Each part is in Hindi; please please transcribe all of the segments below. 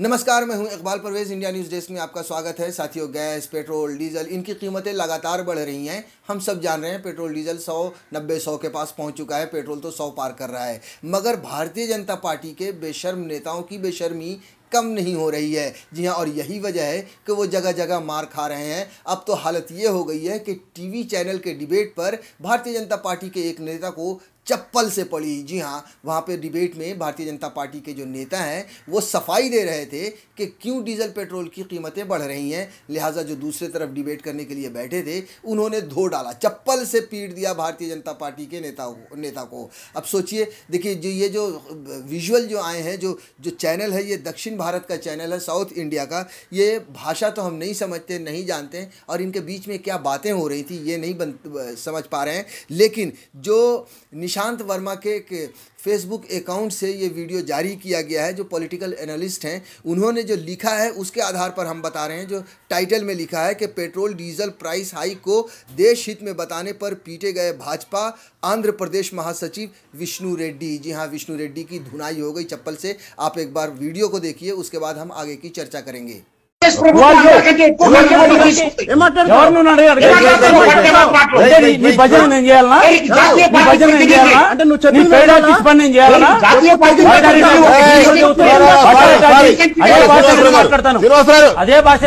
नमस्कार मैं हूं Iqbal Parvez India news desk में आपका स्वागत है साथियों गैस पेट्रोल डीजल इनकी कीमतें लगातार बढ़ रही हैं हम सब जान रहे हैं पेट्रोल डीजल सौ नब्बे सौ के पास पहुंच चुका है पेट्रोल तो सौ पार कर रहा है मगर भारतीय जनता पार्टी के बेशर्म नेताओं की बेशर्मी कम नहीं हो रही है जी हाँ और यही वजह है कि वो जगह जगह मार खा रहे हैं अब तो हालत ये हो गई है कि टीवी चैनल के डिबेट पर भारतीय जनता पार्टी के एक नेता को चप्पल से पड़ी जी हाँ वहाँ पे डिबेट में भारतीय जनता पार्टी के जो नेता हैं वो सफाई दे रहे थे कि क्यों डीजल पेट्रोल की कीमतें बढ़ रही हैं लिहाजा जो दूसरे तरफ डिबेट करने के लिए बैठे थे उन्होंने धो डाला चप्पल से पीट दिया भारतीय जनता पार्टी के नेता नेता को अब सोचिए देखिए जो ये जो विजुअल जो आए हैं जो जो चैनल है ये दक्षिण भारत का चैनल है साउथ इंडिया का ये भाषा तो हम नहीं समझते नहीं जानते और इनके बीच में क्या बातें हो रही थी ये नहीं बन समझ पा रहे हैं लेकिन जो निशांत वर्मा के, के फेसबुक अकाउंट से ये वीडियो जारी किया गया है जो पॉलिटिकल एनालिस्ट हैं उन्होंने जो लिखा है उसके आधार पर हम बता रहे हैं जो टाइटल में लिखा है कि पेट्रोल डीजल प्राइस हाई को देश हित में बताने पर पीटे गए भाजपा आंध्र प्रदेश महासचिव विष्णु रेड्डी जी हाँ विष्णु रेड्डी की धुनाई हो गई चप्पल से आप एक बार वीडियो को देखिए उसके बाद हम आगे की चर्चा करेंगे ఎవరు నీ భజన నేను చేయాలనా నీ భజన నేను చేయాలనా అంటే నువ్వు చెప్పిన పేడా పని నేను చేయాలనా అదే భాష మాట్లాడతాను అదే భాష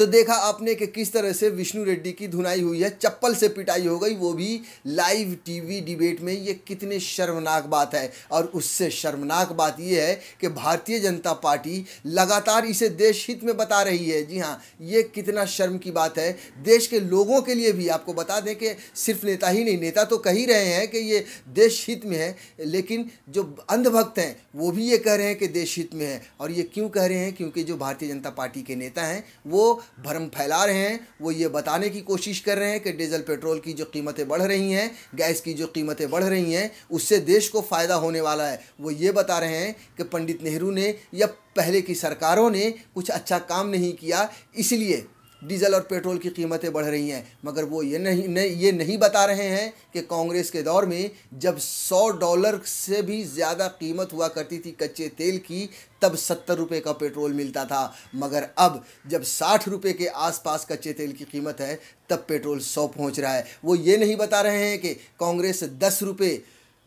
तो देखा आपने कि किस तरह से विष्णु रेड्डी की धुनाई हुई है चप्पल से पिटाई हो गई वो भी लाइव टीवी डिबेट में ये कितने शर्मनाक बात है और उससे शर्मनाक बात ये है कि भारतीय जनता पार्टी लगातार इसे देश हित में बता रही है जी हाँ ये कितना शर्म की बात है देश के लोगों के लिए भी आपको बता दें कि सिर्फ नेता ही नहीं नेता तो कह ही रहे हैं कि ये देश हित में है लेकिन जो अंधभक्त हैं वो भी ये कह रहे हैं कि देश हित लेप में है और ये क्यों कह रहे हैं क्योंकि जो भारतीय जनता पार्टी के नेता हैं वो भ्रम फैला रहे हैं वो ये बताने की कोशिश कर रहे हैं कि डीजल पेट्रोल की जो कीमतें बढ़ रही हैं गैस की जो कीमतें बढ़ रही हैं उससे देश को फ़ायदा होने वाला है वो ये बता रहे हैं कि पंडित नेहरू ने या पहले की सरकारों ने कुछ अच्छा काम नहीं किया इसलिए डीजल और पेट्रोल की कीमतें बढ़ रही हैं मगर वो ये नहीं ये नहीं बता रहे हैं कि कांग्रेस के दौर में जब 100 डॉलर से भी ज़्यादा कीमत हुआ करती थी कच्चे तेल की तब सत्तर रुपये का पेट्रोल मिलता था मगर अब जब साठ रुपये के आसपास कच्चे तेल की कीमत है तब पेट्रोल सौ पहुँच रहा है वो ये नहीं बता रहे हैं कि कांग्रेस दस रुपये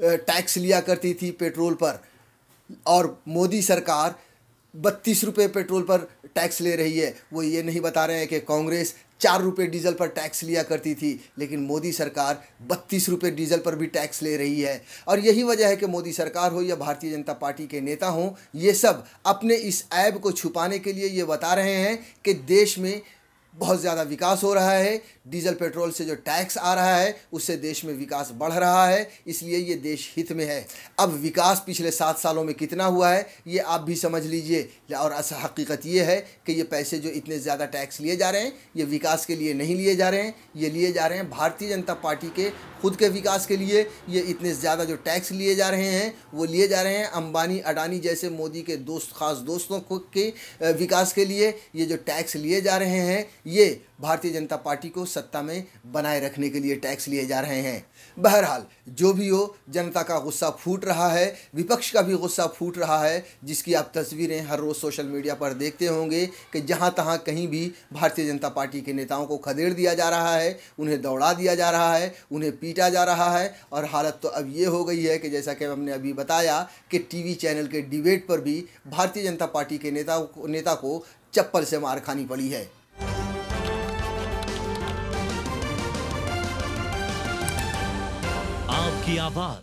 टैक्स लिया करती थी पेट्रोल पर और मोदी सरकार बत्तीस रुपये पेट्रोल पर टैक्स ले रही है वो ये नहीं बता रहे हैं कि कांग्रेस चार रुपये डीजल पर टैक्स लिया करती थी लेकिन मोदी सरकार बत्तीस रुपये डीजल पर भी टैक्स ले रही है और यही वजह है कि मोदी सरकार हो या भारतीय जनता पार्टी के नेता हों ये सब अपने इस ऐब को छुपाने के लिए ये बता रहे हैं कि देश में बहुत ज़्यादा विकास हो रहा है डीजल पेट्रोल से जो टैक्स आ रहा है उससे देश में विकास बढ़ रहा है इसलिए ये देश हित में है अब विकास पिछले सात सालों में कितना हुआ है ये आप भी समझ लीजिए और असल हकीकत ये है कि ये पैसे जो इतने ज़्यादा टैक्स लिए जा रहे हैं ये विकास के लिए नहीं लिए जा रहे हैं ये लिए जा रहे हैं भारतीय जनता पार्टी के खुद के विकास के लिए ये इतने ज़्यादा जो टैक्स लिए जा रहे हैं वो लिए जा रहे हैं अंबानी अडानी जैसे मोदी के दोस्त खास दोस्तों के विकास के लिए ये जो टैक्स लिए जा रहे हैं ये भारतीय जनता पार्टी को सत्ता में बनाए रखने के लिए टैक्स लिए जा रहे हैं बहरहाल जो भी हो जनता का गुस्सा फूट रहा है विपक्ष का भी गुस्सा फूट रहा है जिसकी आप तस्वीरें हर रोज़ सोशल मीडिया पर देखते होंगे कि जहाँ तहाँ कहीं भी भारतीय जनता पार्टी के नेताओं को खदेड़ दिया जा रहा है उन्हें दौड़ा दिया जा रहा है उन्हें पीटा जा रहा है और हालत तो अब ये हो गई है कि जैसा कि हमने अभी बताया कि टी चैनल के डिबेट पर भी भारतीय जनता पार्टी के नेता नेता को चप्पल से मार खानी पड़ी है की आवाज